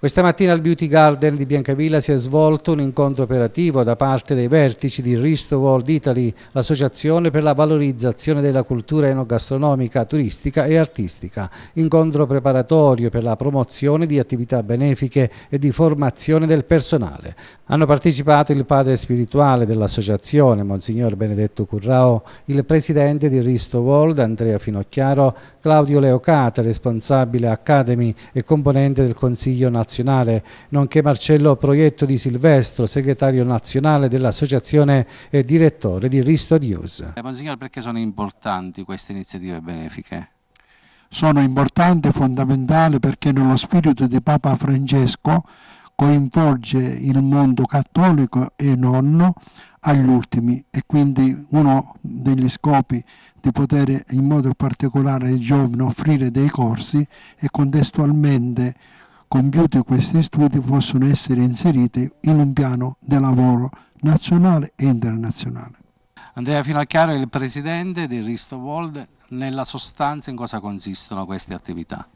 Questa mattina al Beauty Garden di Biancavilla si è svolto un incontro operativo da parte dei vertici di Risto World Italy, l'associazione per la valorizzazione della cultura enogastronomica, turistica e artistica. Incontro preparatorio per la promozione di attività benefiche e di formazione del personale. Hanno partecipato il padre spirituale dell'associazione, Monsignor Benedetto Currao, il presidente di Risto World, Andrea Finocchiaro, Claudio Leocata, responsabile Academy e componente del Consiglio nazionale nazionale, nonché Marcello Proietto di Silvestro, segretario nazionale dell'associazione e direttore di Risto News. Eh, Monsignor, perché sono importanti queste iniziative benefiche? Sono importanti e fondamentali perché nello spirito di Papa Francesco coinvolge il mondo cattolico e nonno agli ultimi e quindi uno degli scopi di poter in modo particolare ai giovani offrire dei corsi e contestualmente Compiuti questi studi possono essere inseriti in un piano di lavoro nazionale e internazionale. Andrea Finocchiaro è il presidente del Risto World nella sostanza in cosa consistono queste attività?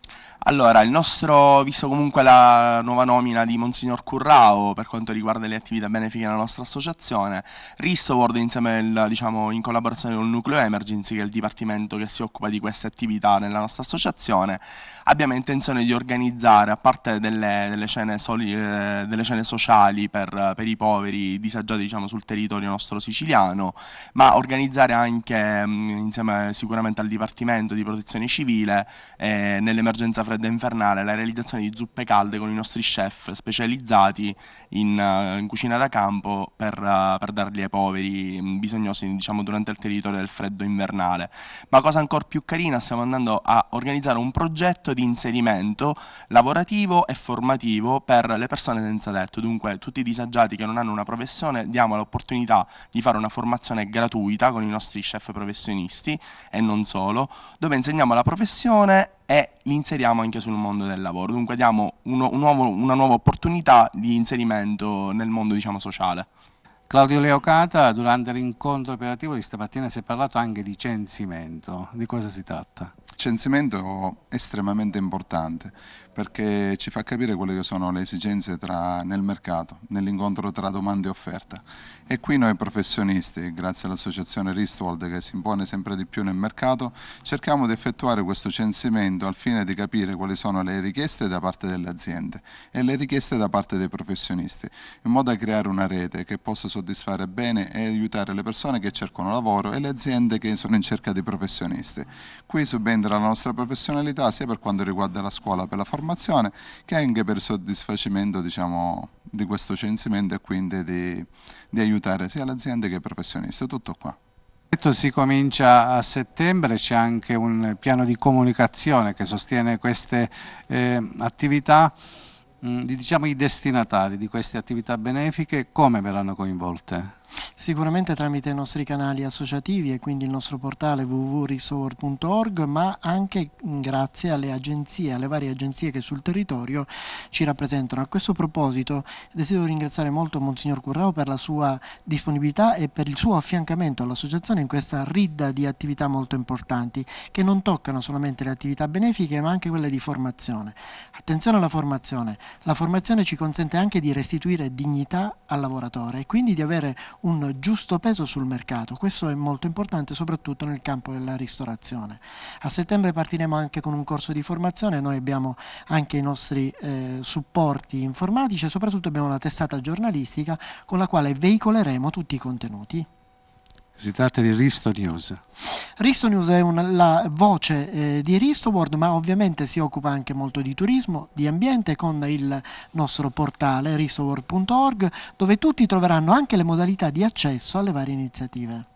Allora, il nostro, visto comunque la nuova nomina di Monsignor Currao per quanto riguarda le attività benefiche della nostra associazione, Ristoward insieme al, diciamo, in collaborazione con il Nucleo Emergency, che è il dipartimento che si occupa di queste attività nella nostra associazione, abbiamo intenzione di organizzare, a parte delle, delle, cene, soli, eh, delle cene, sociali per, per, i poveri disagiati diciamo, sul territorio nostro siciliano, ma organizzare anche, mh, mm, insieme sicuramente al Dipartimento di Protezione Civile eh, nell'emergenza fredda infernale la realizzazione di zuppe calde con i nostri chef specializzati in, eh, in cucina da campo per, eh, per darli ai poveri mm, bisognosi diciamo, durante il territorio del freddo invernale. Ma cosa ancora più carina, stiamo andando a organizzare un progetto di inserimento lavorativo e formativo per le persone senza tetto, dunque tutti i disagiati che non hanno una professione diamo l'opportunità di fare una formazione gratuita con i nostri chef professionisti e non solo solo, dove insegniamo la professione e li inseriamo anche sul mondo del lavoro, dunque diamo uno, un nuovo, una nuova opportunità di inserimento nel mondo diciamo, sociale. Claudio Leocata, durante l'incontro operativo di stamattina si è parlato anche di censimento, di cosa si tratta? censimento estremamente importante perché ci fa capire quelle che sono le esigenze tra, nel mercato, nell'incontro tra domanda e offerta. E qui noi professionisti, grazie all'associazione Ristwold che si impone sempre di più nel mercato, cerchiamo di effettuare questo censimento al fine di capire quali sono le richieste da parte delle aziende e le richieste da parte dei professionisti, in modo da creare una rete che possa soddisfare bene e aiutare le persone che cercano lavoro e le aziende che sono in cerca di professionisti. Qui subentra la nostra professionalità sia per quanto riguarda la scuola per la formazione che anche per il soddisfacimento diciamo, di questo censimento e quindi di, di aiutare sia le aziende che i professionisti. tutto qua. Si comincia a settembre, c'è anche un piano di comunicazione che sostiene queste eh, attività, mh, mm, diciamo i destinatari di queste attività benefiche come verranno coinvolte? Sicuramente tramite i nostri canali associativi e quindi il nostro portale www.risower.org, ma anche mm, grazie alle agenzie, alle varie agenzie che sul territorio ci rappresentano. A questo proposito desidero ringraziare molto Monsignor Currao per la sua disponibilità e per il suo affiancamento all'associazione in questa ridda di attività molto importanti che non toccano solamente le attività benefiche ma anche quelle di formazione. Attenzione alla formazione, la formazione ci consente anche di restituire dignità al lavoratore e quindi di avere un giusto peso sul mercato. Questo è molto importante soprattutto nel campo della ristorazione. A settembre partiremo anche con un corso di formazione, noi abbiamo anche i nostri eh, supporti informatici e soprattutto abbiamo una testata giornalistica con la quale veicoleremo tutti i contenuti. Si tratta di Risto News. Risto News è una, la voce eh, di Ristoworld, ma ovviamente si occupa anche molto di turismo, di ambiente, con il nostro portale ristoworld.org, dove tutti troveranno anche le modalità di accesso alle varie iniziative.